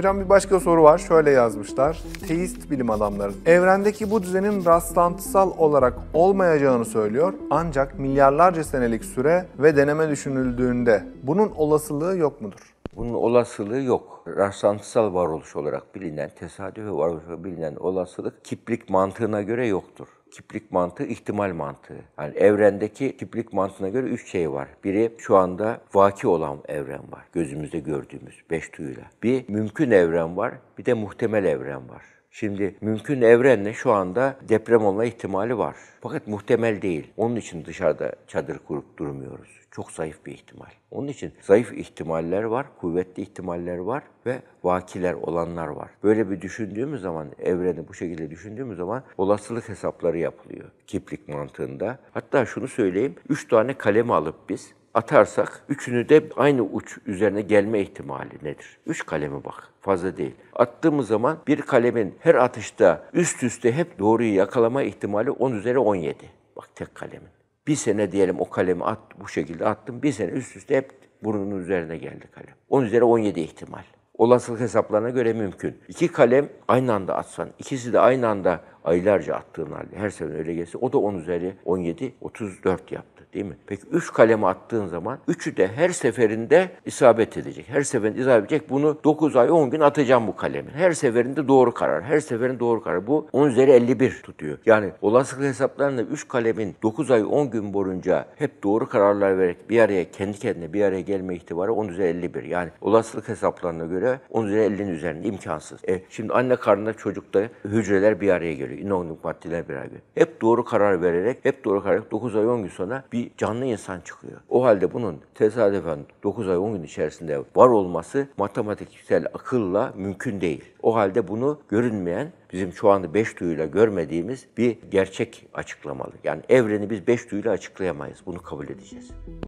Hocam bir başka soru var. Şöyle yazmışlar. Teist bilim adamları. Evrendeki bu düzenin rastlantısal olarak olmayacağını söylüyor. Ancak milyarlarca senelik süre ve deneme düşünüldüğünde bunun olasılığı yok mudur? Bunun olasılığı yok. Rastlantısal varoluş olarak bilinen, tesadüfi varoluş olarak bilinen olasılık kiplik mantığına göre yoktur. Kiplik mantığı ihtimal mantığı. Yani evrendeki kiplik mantığına göre üç şey var. Biri şu anda vaki olan evren var. Gözümüzde gördüğümüz beş duyuyla. Bir mümkün evren var, bir de muhtemel evren var. Şimdi mümkün evrenle şu anda deprem olma ihtimali var. Fakat muhtemel değil. Onun için dışarıda çadır kurup durmuyoruz. Çok zayıf bir ihtimal. Onun için zayıf ihtimaller var, kuvvetli ihtimaller var ve vakiler olanlar var. Böyle bir düşündüğümüz zaman, evreni bu şekilde düşündüğümüz zaman olasılık hesapları yapılıyor kiplik mantığında. Hatta şunu söyleyeyim, üç tane kalem alıp biz atarsak üçünü de aynı uç üzerine gelme ihtimali nedir? Üç kaleme bak. Fazla değil. Attığımız zaman bir kalemin her atışta üst üste hep doğruyu yakalama ihtimali 10 üzeri 17. Bak tek kalemin. Bir sene diyelim o kalemi at, bu şekilde attım. Bir sene üst üste hep burnunun üzerine geldi kalem. 10 üzeri 17 ihtimal. Olasılık hesaplarına göre mümkün. İki kalem aynı anda atsan, ikisi de aynı anda aylarca attığın halde her sene öyle gelse o da 10 üzeri 17, 34 yaptı değil mi? Peki üç kaleme attığın zaman üçü de her seferinde isabet edecek. Her seferinde isabet edecek. Bunu 9 ay 10 gün atacağım bu kalemi. Her seferinde doğru karar. Her seferinde doğru karar. Bu 10 üzeri 51 tutuyor. Yani olasılık hesaplarında üç kalemin 9 ay 10 gün boyunca hep doğru kararlar vererek bir araya kendi kendine bir araya gelme ihtimali 10 üzeri 51. Yani olasılık hesaplarına göre 10 üzeri 50'nin üzerinde imkansız. E, şimdi anne karnında çocukta hücreler bir araya geliyor. İnognik maddeler bir araya geliyor. Hep doğru karar vererek, hep doğru karar vererek 9 ay 10 gün sonra bir bir canlı insan çıkıyor. O halde bunun tesadüfen 9 ay 10 gün içerisinde var olması matematiksel akılla mümkün değil. O halde bunu görünmeyen bizim şu anda beş duyuyla görmediğimiz bir gerçek açıklamalı. Yani evreni biz beş duyuyla açıklayamayız. Bunu kabul edeceğiz.